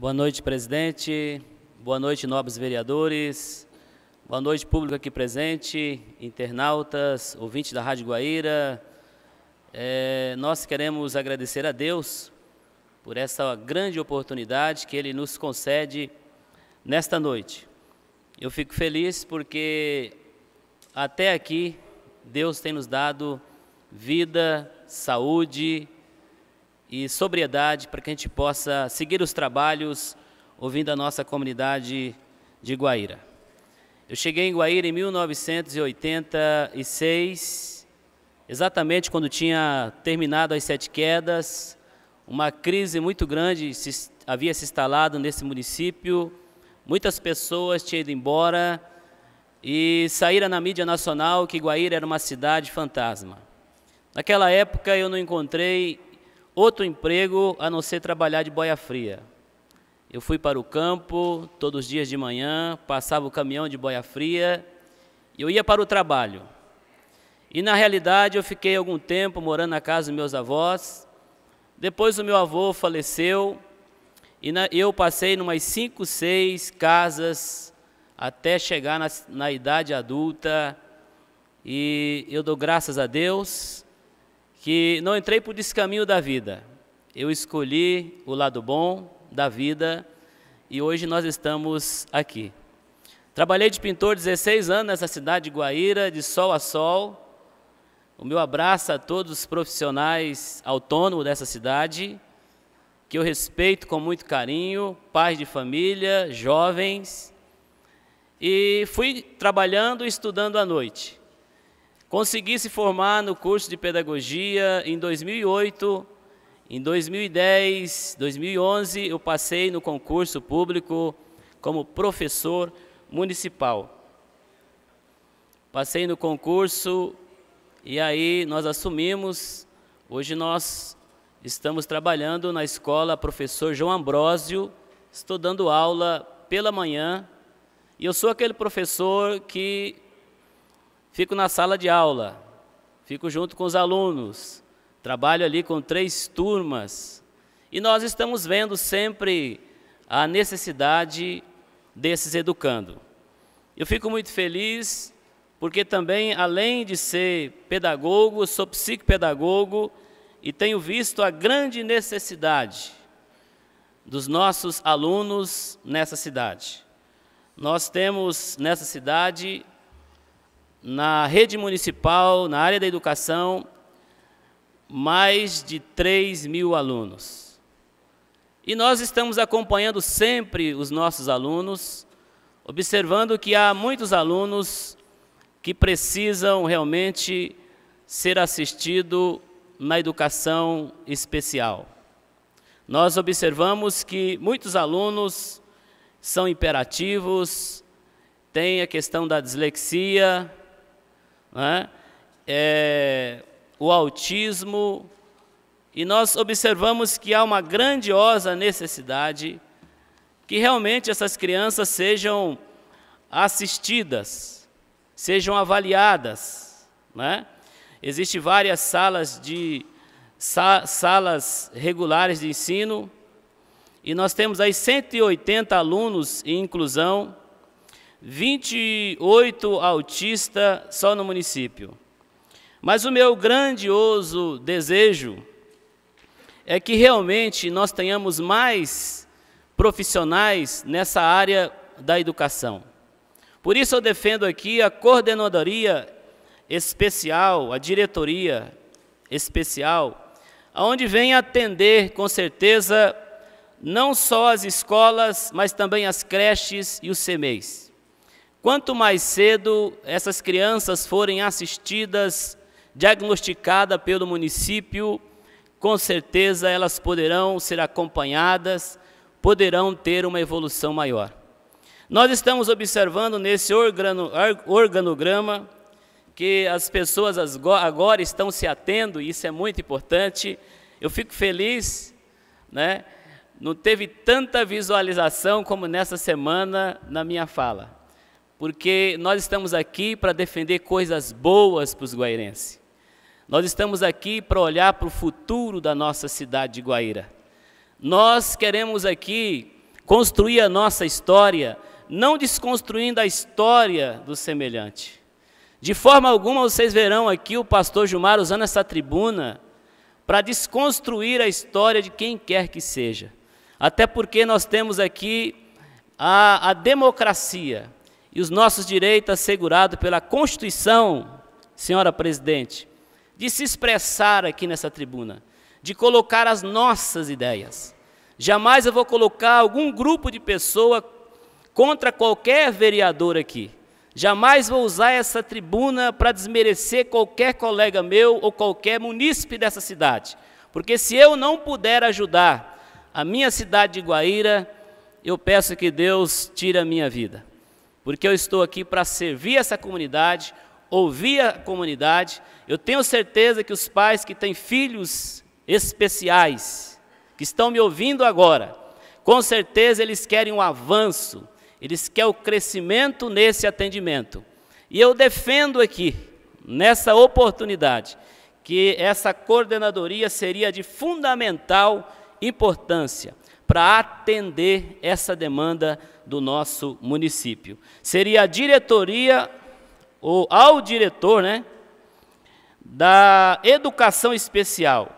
Boa noite, presidente. Boa noite, nobres vereadores. Boa noite, público aqui presente, internautas, ouvintes da Rádio Guaíra. É, nós queremos agradecer a Deus por essa grande oportunidade que Ele nos concede nesta noite. Eu fico feliz porque até aqui Deus tem nos dado vida, saúde, e sobriedade para que a gente possa seguir os trabalhos ouvindo a nossa comunidade de Guaíra. Eu cheguei em Guaíra em 1986, exatamente quando tinha terminado as Sete Quedas, uma crise muito grande se, havia se instalado nesse município, muitas pessoas tinham ido embora e saíram na mídia nacional que Guaíra era uma cidade fantasma. Naquela época eu não encontrei outro emprego a não ser trabalhar de boia fria. Eu fui para o campo todos os dias de manhã, passava o caminhão de boia fria e eu ia para o trabalho. E na realidade eu fiquei algum tempo morando na casa dos meus avós. Depois o meu avô faleceu e na, eu passei numas cinco, seis casas até chegar na, na idade adulta. E eu dou graças a Deus que não entrei por esse caminho da vida. Eu escolhi o lado bom da vida e hoje nós estamos aqui. Trabalhei de pintor 16 anos nessa cidade de Guaíra, de sol a sol. O meu abraço a todos os profissionais autônomos dessa cidade, que eu respeito com muito carinho, pais de família, jovens. E fui trabalhando e estudando à noite. Consegui se formar no curso de pedagogia em 2008. Em 2010, 2011, eu passei no concurso público como professor municipal. Passei no concurso e aí nós assumimos. Hoje nós estamos trabalhando na escola Professor João Ambrósio, estou dando aula pela manhã. E eu sou aquele professor que Fico na sala de aula, fico junto com os alunos, trabalho ali com três turmas. E nós estamos vendo sempre a necessidade desses educando. Eu fico muito feliz porque também, além de ser pedagogo, sou psicopedagogo e tenho visto a grande necessidade dos nossos alunos nessa cidade. Nós temos nessa cidade na rede municipal, na área da educação, mais de 3 mil alunos. E nós estamos acompanhando sempre os nossos alunos, observando que há muitos alunos que precisam realmente ser assistido na educação especial. Nós observamos que muitos alunos são imperativos, têm a questão da dislexia, né? é, o autismo, e nós observamos que há uma grandiosa necessidade que realmente essas crianças sejam assistidas, sejam avaliadas. Né? Existem várias salas de sa, salas regulares de ensino, e nós temos aí 180 alunos em inclusão, 28 autistas só no município. Mas o meu grandioso desejo é que realmente nós tenhamos mais profissionais nessa área da educação. Por isso eu defendo aqui a coordenadoria especial, a diretoria especial, aonde vem atender com certeza não só as escolas, mas também as creches e os CMEs. Quanto mais cedo essas crianças forem assistidas, diagnosticadas pelo município, com certeza elas poderão ser acompanhadas, poderão ter uma evolução maior. Nós estamos observando nesse organograma que as pessoas agora estão se atendo, e isso é muito importante. Eu fico feliz, né? não teve tanta visualização como nessa semana na minha fala porque nós estamos aqui para defender coisas boas para os guairenses. Nós estamos aqui para olhar para o futuro da nossa cidade de Guaíra. Nós queremos aqui construir a nossa história, não desconstruindo a história do semelhante. De forma alguma vocês verão aqui o pastor Gilmar usando essa tribuna para desconstruir a história de quem quer que seja. Até porque nós temos aqui a, a democracia, e os nossos direitos assegurados pela Constituição, senhora presidente, de se expressar aqui nessa tribuna, de colocar as nossas ideias. Jamais eu vou colocar algum grupo de pessoa contra qualquer vereador aqui. Jamais vou usar essa tribuna para desmerecer qualquer colega meu ou qualquer munícipe dessa cidade. Porque se eu não puder ajudar a minha cidade de Guaíra, eu peço que Deus tire a minha vida porque eu estou aqui para servir essa comunidade, ouvir a comunidade. Eu tenho certeza que os pais que têm filhos especiais, que estão me ouvindo agora, com certeza eles querem um avanço, eles querem o crescimento nesse atendimento. E eu defendo aqui, nessa oportunidade, que essa coordenadoria seria de fundamental importância para atender essa demanda do nosso município. Seria a diretoria, ou ao diretor, né, da Educação Especial,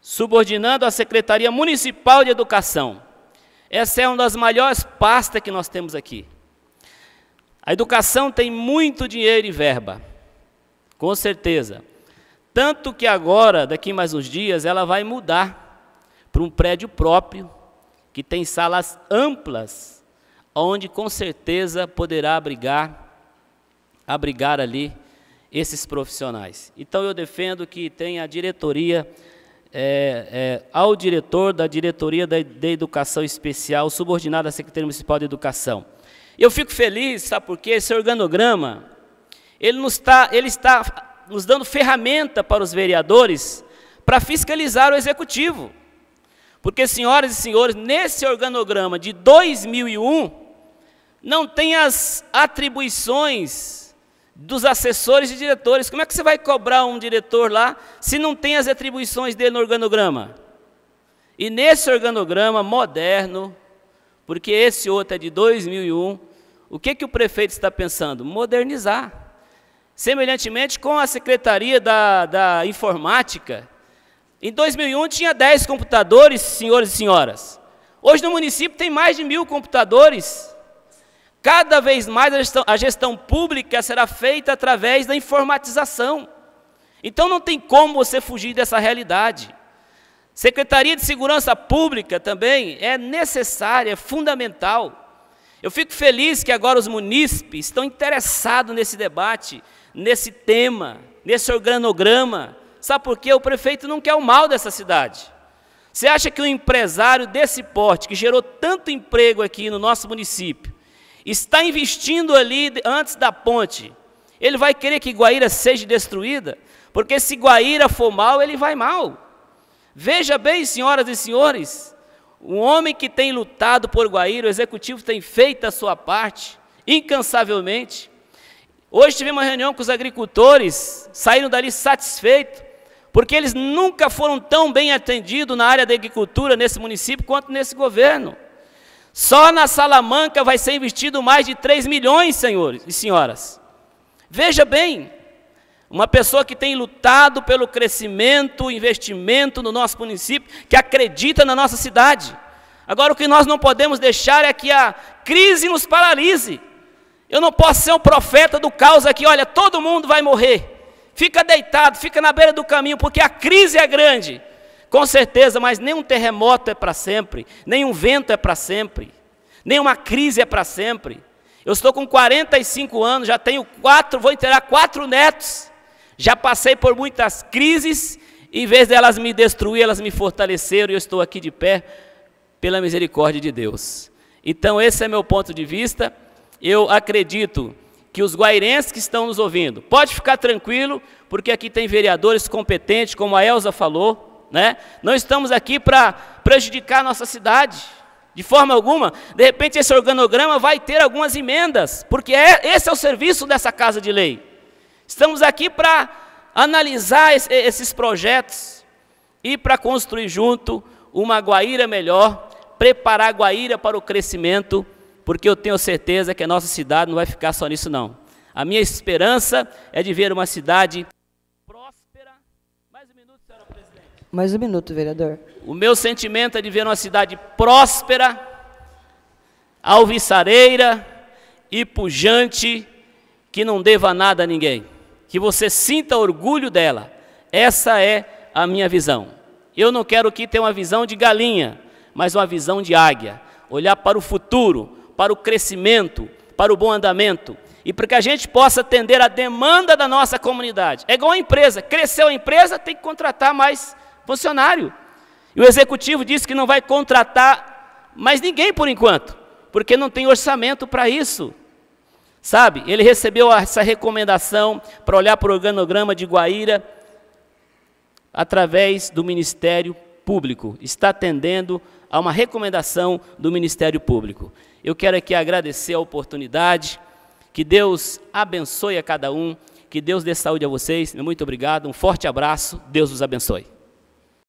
subordinando à Secretaria Municipal de Educação. Essa é uma das maiores pastas que nós temos aqui. A educação tem muito dinheiro e verba, com certeza. Tanto que agora, daqui mais uns dias, ela vai mudar para um prédio próprio, que tem salas amplas, onde com certeza poderá abrigar, abrigar ali esses profissionais. Então eu defendo que tenha a diretoria, é, é, ao diretor da diretoria da, de educação especial, subordinada à Secretaria Municipal de Educação. Eu fico feliz, sabe por quê? Esse organograma, ele, nos tá, ele está nos dando ferramenta para os vereadores para fiscalizar o executivo. Porque, senhoras e senhores, nesse organograma de 2001, não tem as atribuições dos assessores e diretores. Como é que você vai cobrar um diretor lá se não tem as atribuições dele no organograma? E nesse organograma moderno, porque esse outro é de 2001, o que, que o prefeito está pensando? Modernizar. Semelhantemente com a Secretaria da, da Informática, em 2001 tinha 10 computadores, senhores e senhoras. Hoje no município tem mais de mil computadores. Cada vez mais a gestão, a gestão, pública será feita através da informatização. Então não tem como você fugir dessa realidade. Secretaria de Segurança Pública também é necessária, é fundamental. Eu fico feliz que agora os munícipes estão interessados nesse debate, nesse tema, nesse organograma, Sabe por quê? O prefeito não quer o mal dessa cidade. Você acha que um empresário desse porte, que gerou tanto emprego aqui no nosso município, está investindo ali antes da ponte, ele vai querer que Guaíra seja destruída? Porque se Guaíra for mal, ele vai mal. Veja bem, senhoras e senhores, o homem que tem lutado por Guaíra, o executivo tem feito a sua parte, incansavelmente. Hoje tive uma reunião com os agricultores, saíram dali satisfeitos, porque eles nunca foram tão bem atendidos na área da agricultura nesse município quanto nesse governo. Só na Salamanca vai ser investido mais de 3 milhões, senhores e senhoras. Veja bem, uma pessoa que tem lutado pelo crescimento, investimento no nosso município, que acredita na nossa cidade. Agora, o que nós não podemos deixar é que a crise nos paralise. Eu não posso ser um profeta do caos aqui, olha, todo mundo vai morrer fica deitado, fica na beira do caminho, porque a crise é grande. Com certeza, mas nenhum terremoto é para sempre, nenhum vento é para sempre, nenhuma crise é para sempre. Eu estou com 45 anos, já tenho quatro, vou enterrar quatro netos, já passei por muitas crises, em vez delas me destruir, elas me fortaleceram e eu estou aqui de pé pela misericórdia de Deus. Então, esse é meu ponto de vista. Eu acredito que os guairenses que estão nos ouvindo, pode ficar tranquilo, porque aqui tem vereadores competentes, como a Elza falou, né? Não estamos aqui para prejudicar a nossa cidade. De forma alguma, de repente esse organograma vai ter algumas emendas, porque é, esse é o serviço dessa casa de lei. Estamos aqui para analisar esses projetos e para construir junto uma Guaíra melhor, preparar a Guaíra para o crescimento porque eu tenho certeza que a nossa cidade não vai ficar só nisso, não. A minha esperança é de ver uma cidade próspera. Mais um minuto, senhora presidente. Mais um minuto, vereador. O meu sentimento é de ver uma cidade próspera, alviçareira e pujante, que não deva nada a ninguém. Que você sinta orgulho dela. Essa é a minha visão. Eu não quero que tenha uma visão de galinha, mas uma visão de águia. Olhar para o futuro, para o crescimento, para o bom andamento e para que a gente possa atender a demanda da nossa comunidade. É igual a empresa, cresceu a empresa, tem que contratar mais funcionário. E o executivo disse que não vai contratar mais ninguém por enquanto, porque não tem orçamento para isso. Sabe? Ele recebeu essa recomendação para olhar para o organograma de Guaíra através do Ministério Público está atendendo a uma recomendação do Ministério Público. Eu quero aqui agradecer a oportunidade, que Deus abençoe a cada um, que Deus dê saúde a vocês. Muito obrigado, um forte abraço, Deus os abençoe.